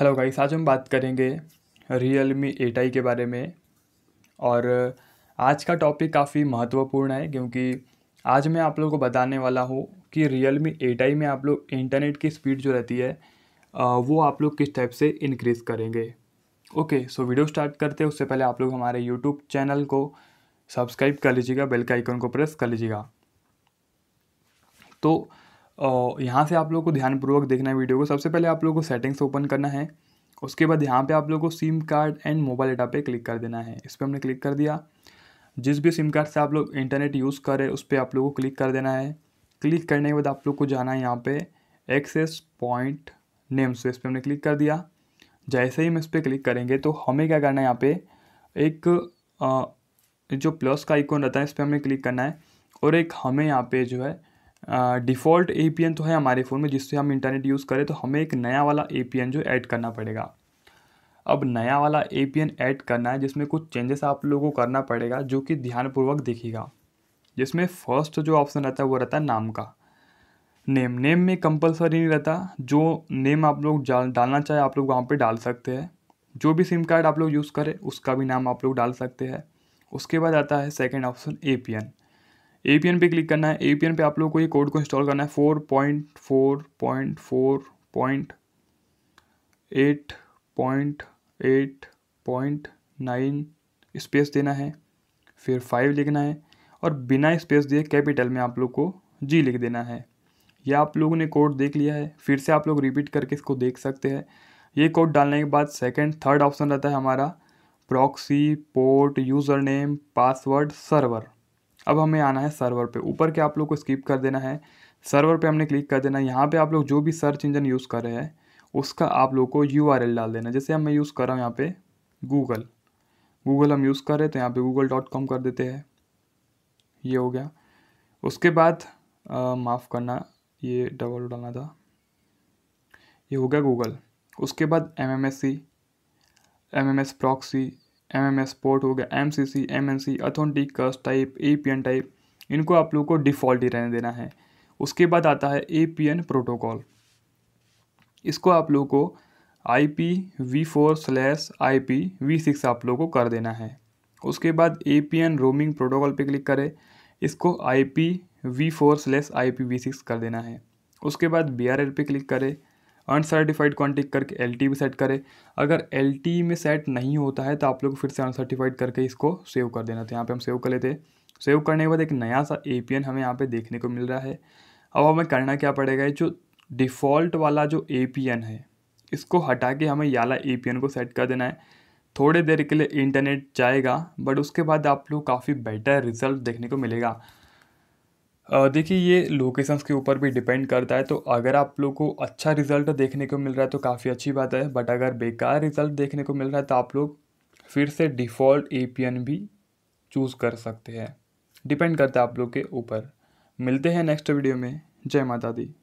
hello guys आज हम बात करेंगे रियल मी एट आई के बारे में और आज का टॉपिक काफ़ी महत्वपूर्ण है क्योंकि आज मैं आप लोगों को बताने वाला हूँ कि रियल मी एट आई में आप लोग इंटरनेट की स्पीड जो रहती है वो आप लोग किस टाइप से इनक्रीज़ करेंगे ओके सो वीडियो स्टार्ट करते हैं उससे पहले आप लोग हमारे यूट्यूब चैनल को सब्सक्राइब कर लीजिएगा बेल के आइकन को प्रेस कर लीजिएगा तो और यहाँ से आप लोग को ध्यानपूर्वक देखना है वीडियो को सबसे पहले आप लोग को सेटिंग्स ओपन करना है उसके बाद यहाँ पे आप लोग को SIM card and mobile data पे क्लिक कर देना है इस पर हमने क्लिक कर दिया जिस भी सिम कार्ड से आप लोग इंटरनेट यूज़ कर रहे उस पर आप लोग को क्लिक कर देना है क्लिक करने के बाद आप लोग को जाना है यहाँ पर एक्सेस पॉइंट नेम्स इस पर हमने क्लिक कर दिया जैसे ही हम इस पर क्लिक करेंगे तो हमें क्या करना है यहाँ पर एक जो प्लस का आइकॉन रहता है इस पर हमें क्लिक करना है और एक हमें यहाँ पे जो है डिफ़ॉल्ट ए तो है हमारे फ़ोन में जिससे हम इंटरनेट यूज़ करें तो हमें एक नया वाला ए जो ऐड करना पड़ेगा अब नया वाला ए ऐड करना है जिसमें कुछ चेंजेस आप लोगों को करना पड़ेगा जो कि ध्यानपूर्वक देखिएगा जिसमें फर्स्ट जो ऑप्शन रहता है वो रहता है नाम का नेम नेम में कंपलसरी नहीं रहता जो नेम आप लोग डालना चाहे आप लोग वहाँ पर डाल सकते हैं जो भी सिम कार्ड आप लोग यूज़ करें उसका भी नाम आप लोग डाल सकते हैं उसके बाद आता है second option A A P N पे क्लिक करना है ए पी एन पे आप लोगों को ये कोड को इंस्टॉल करना है four point four point four point eight point eight point nine space देना है फिर फाइव लिखना है और बिना स्पेस दिए कैपिटल में आप लोग को जी लिख देना है यह आप लोगों ने कोड देख लिया है फिर से आप लोग रिपीट करके इसको देख सकते हैं ये कोड डालने के बाद सेकंड थर्ड ऑप्शन रहता है हमारा proxy port user name password server अब हमें आना है सर्वर पे ऊपर के आप लोग को स्किप कर देना है सर्वर पे हमने क्लिक कर देना है यहाँ पर आप लोग जो भी सर्च इंजन यूज़ कर रहे हैं उसका आप लोग को यू डाल देना जैसे हम मैं यूज़ कर रहा हूँ यहाँ पर गूगल गूगल हम यूज़ कर रहे तो यहाँ पर गूगल डॉट कॉम कर देते हैं ये हो गया उसके बाद माफ़ करना ये डबल डालना था ये हो गया गूगल उसके बाद M M S C M M S proxy M M S port हो गया M C C M N C authentic कस type A P N type इनको आप लोग को डिफ़ॉल्ट ही रहने देना है उसके बाद आता है ए पी एन प्रोटोकॉल इसको आप लोग को I P V four slash I P V six आप लोग को कर देना है उसके बाद A P N roaming protocol पे क्लिक करें इसको I P V four slash I P V six कर देना है उसके बाद बी आर एल पे क्लिक करें अनसर्टिफाइड क्वांटिटी करके एल टी भी सेट करें अगर एल टी में सेट नहीं होता है तो आप लोग फिर से अनसर्टिफाइड करके इसको सेव कर देना था तो यहाँ पर हम सेव कर लेते हैं सेव करने के बाद एक नया सा ए पी एन हमें यहाँ पे देखने को मिल रहा है अब हमें करना क्या पड़ेगा जो डिफ़ॉल्ट वाला जो ए पी एन है इसको हटा के हमें याला ए पी एन को सेट कर देना है थोड़े देर के लिए इंटरनेट जाएगा बट उसके बाद आप लोग काफ़ी बेटर रिजल्ट देखने को मिलेगा देखिए ये लोकेशंस के ऊपर भी डिपेंड करता है तो अगर आप लोग को अच्छा रिजल्ट देखने को मिल रहा है तो काफ़ी अच्छी बात है बट अगर बेकार रिजल्ट देखने को मिल रहा है तो आप लोग फिर से डिफ़ॉल्ट ए भी चूज़ कर सकते हैं डिपेंड करता है आप लोग के ऊपर मिलते हैं नेक्स्ट वीडियो में जय माता दी